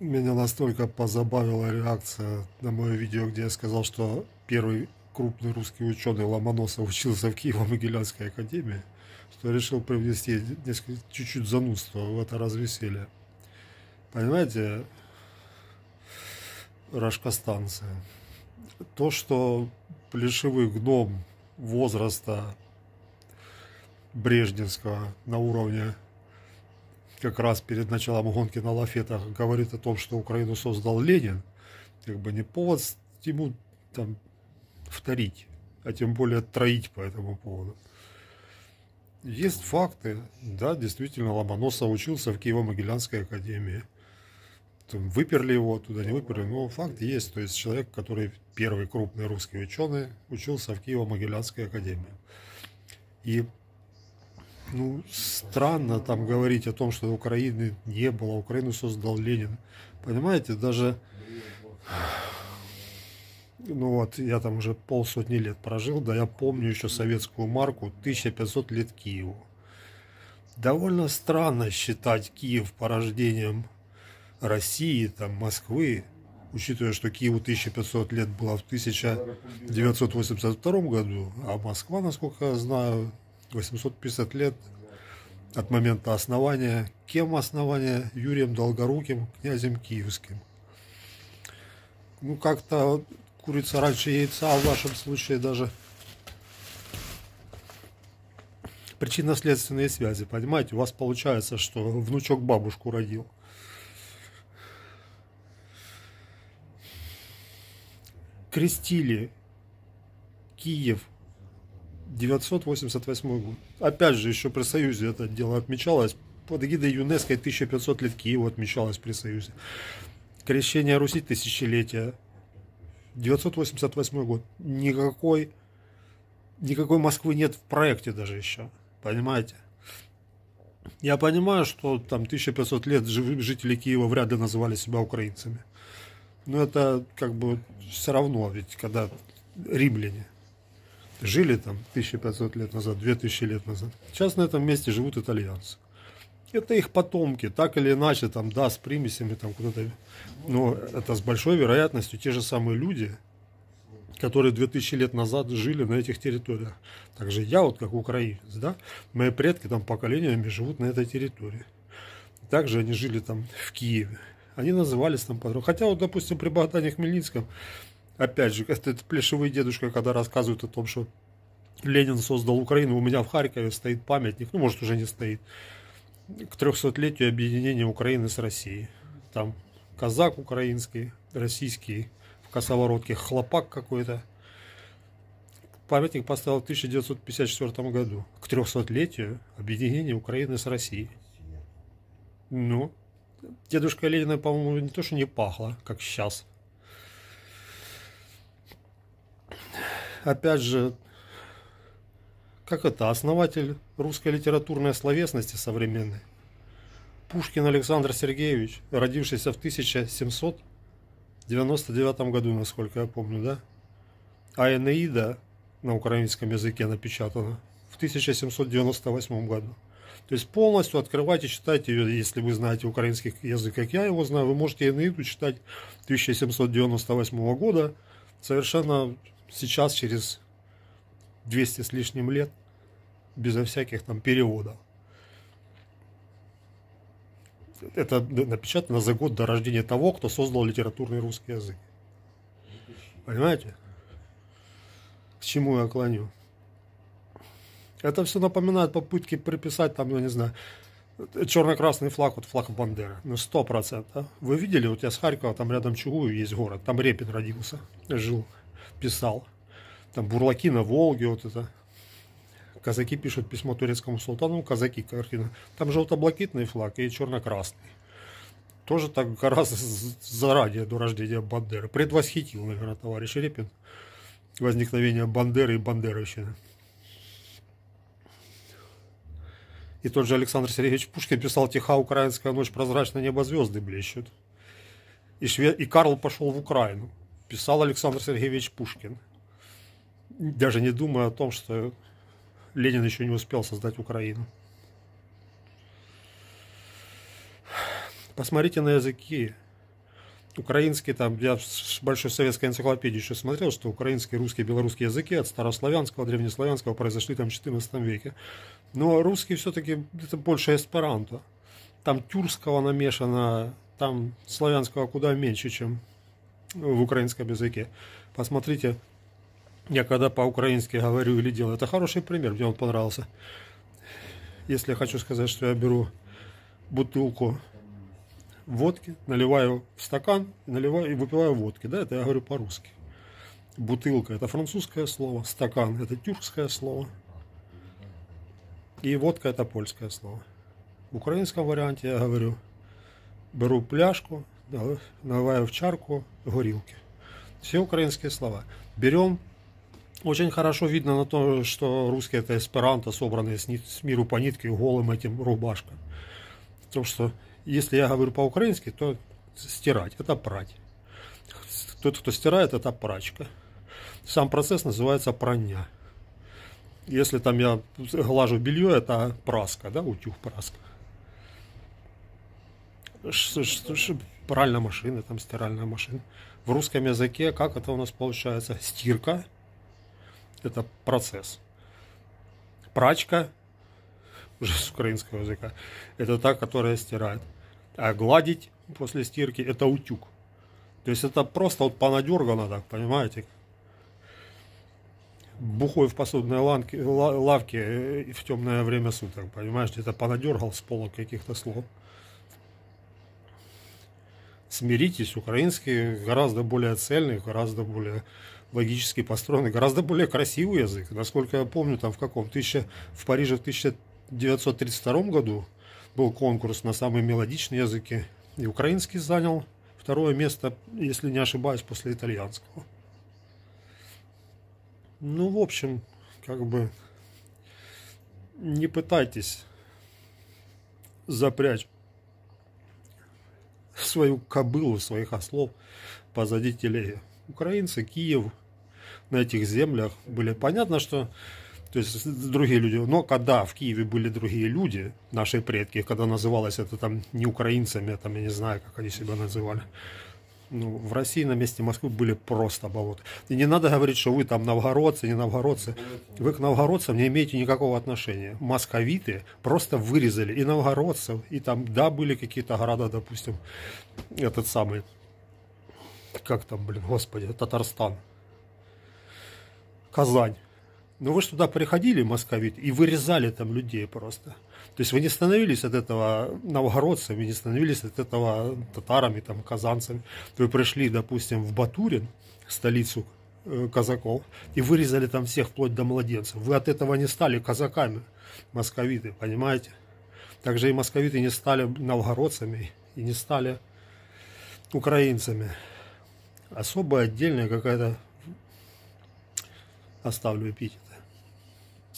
Меня настолько позабавила реакция на мое видео, где я сказал, что первый крупный русский ученый Ломоносов учился в Киево-Могилянской академии, что решил привнести несколько, чуть-чуть занудство в это развеселье. Понимаете, рашкостанцы, то, что плешивый гном возраста Брежневского на уровне как раз перед началом гонки на лафетах говорит о том, что Украину создал Ленин, как бы не повод ему там вторить, а тем более троить по этому поводу. Есть факты, да, действительно, Ломоносов учился в Киево-Могилянской академии. Там выперли его оттуда, не выперли, но факт есть. То есть человек, который первый крупный русский ученый, учился в Киево-Могилянской академии. И ну, странно там говорить о том, что Украины не было, Украину создал Ленин. Понимаете, даже... Ну вот, я там уже полсотни лет прожил, да я помню еще советскую марку 1500 лет Киеву. Довольно странно считать Киев порождением России, там, Москвы, учитывая, что Киеву 1500 лет было в 1982 году, а Москва, насколько я знаю, 850 лет от момента основания. Кем основания? Юрием Долгоруким, князем Киевским. Ну, как-то курица раньше яйца, а в вашем случае даже причинно-следственные связи, понимаете? У вас получается, что внучок бабушку родил. Крестили Киев 988 год. Опять же, еще при Союзе это дело отмечалось. Под эгидой ЮНЕСКО 1500 лет Киева отмечалось при Союзе. Крещение Руси тысячелетия. 988 год. Никакой, никакой Москвы нет в проекте даже еще. Понимаете? Я понимаю, что там 1500 лет жители Киева вряд ли называли себя украинцами. Но это как бы все равно, ведь когда римляне – жили там 1500 лет назад, 2000 лет назад. Сейчас на этом месте живут итальянцы. Это их потомки, так или иначе, там, да, с примесями, там, куда-то. Но это с большой вероятностью те же самые люди, которые 2000 лет назад жили на этих территориях. Также я, вот как украинец, да, мои предки там поколениями живут на этой территории. Также они жили там в Киеве. Они назывались там по Хотя вот, допустим, при Богдане Хмельницком опять же, этот плешивый дедушка, когда рассказывает о том, что Ленин создал Украину, у меня в Харькове стоит памятник, ну, может, уже не стоит, к 300-летию объединения Украины с Россией. Там казак украинский, российский, в косоворотке хлопак какой-то. Памятник поставил в 1954 году, к 300-летию объединения Украины с Россией. Ну, дедушка Ленина, по-моему, не то, что не пахло, как сейчас – опять же, как это, основатель русской литературной словесности современной. Пушкин Александр Сергеевич, родившийся в 1799 году, насколько я помню, да? А Энеида на украинском языке напечатана в 1798 году. То есть полностью открывайте, читайте ее, если вы знаете украинский язык, как я его знаю, вы можете Энеиду читать 1798 года совершенно сейчас, через 200 с лишним лет, безо всяких там переводов. Это напечатано за год до рождения того, кто создал литературный русский язык. Понимаете? К чему я клоню? Это все напоминает попытки приписать там, я не знаю, черно-красный флаг, вот флаг Бандеры. Ну, сто процентов. А? Вы видели, вот я с Харькова, там рядом Чугую есть город, там Репин родился, жил писал. Там бурлаки на Волге, вот это. Казаки пишут письмо турецкому султану, казаки картина. Там желто-блакитный флаг и черно-красный. Тоже так гораздо заранее до рождения Бандеры. Предвосхитил, наверное, товарищ Репин возникновение Бандеры и Бандеровщины. И тот же Александр Сергеевич Пушкин писал «Тиха украинская ночь, прозрачно небо звезды блещут». И, шве и Карл пошел в Украину писал Александр Сергеевич Пушкин, даже не думая о том, что Ленин еще не успел создать Украину. Посмотрите на языки. Украинский, там, я в большой советской энциклопедии еще смотрел, что украинский, русский, белорусский языки от старославянского, древнеславянского произошли там в 14 веке. Но русский все-таки это больше эсперанто. Там тюркского намешано, там славянского куда меньше, чем в украинском языке. Посмотрите, я когда по-украински говорю или делаю, это хороший пример, мне он понравился. Если я хочу сказать, что я беру бутылку водки, наливаю в стакан, наливаю и выпиваю водки, да, это я говорю по-русски. Бутылка – это французское слово, стакан – это тюркское слово, и водка – это польское слово. В украинском варианте я говорю, беру пляжку, наливаю в чарку горилки. Все украинские слова. Берем. Очень хорошо видно на то, что русские это эсперанто, собранные с, нит, с миру по нитке голым этим рубашка. То, что если я говорю по-украински, то стирать это прать. Тот, кто стирает, это прачка. Сам процесс называется прання. Если там я глажу белье, это праска, да, утюг праска. Ш -ш -ш стиральная машина, там стиральная машина. В русском языке как это у нас получается? Стирка – это процесс. Прачка – уже с украинского языка – это та, которая стирает. А гладить после стирки – это утюг. То есть это просто вот понадергано так, понимаете? Бухой в посудной ланке, лавке э, в темное время суток, понимаешь? Где-то понадергал с полок каких-то слов смиритесь, украинский гораздо более цельный, гораздо более логически построенный, гораздо более красивый язык. Насколько я помню, там в каком? Тысяча, в Париже в 1932 году был конкурс на самые мелодичные языки, и украинский занял второе место, если не ошибаюсь, после итальянского. Ну, в общем, как бы не пытайтесь запрячь свою кобылу, своих ослов позади телеги. Украинцы, Киев на этих землях были. Понятно, что то есть другие люди. Но когда в Киеве были другие люди, наши предки, когда называлось это там не украинцами, а там я не знаю, как они себя называли, ну, в России на месте Москвы были просто болота. И не надо говорить, что вы там новгородцы, не новгородцы. Вы к новгородцам не имеете никакого отношения. Московиты просто вырезали и новгородцев, и там, да, были какие-то города, допустим, этот самый, как там, блин, господи, Татарстан, Казань. Но ну, вы же туда приходили, московит, и вырезали там людей просто. То есть вы не становились от этого новгородцами, не становились от этого татарами, там, казанцами. Вы пришли, допустим, в Батурин, столицу э, казаков, и вырезали там всех вплоть до младенцев. Вы от этого не стали казаками, московиты, понимаете? Также и московиты не стали новгородцами и не стали украинцами. Особая отдельная какая-то оставлю эпитет.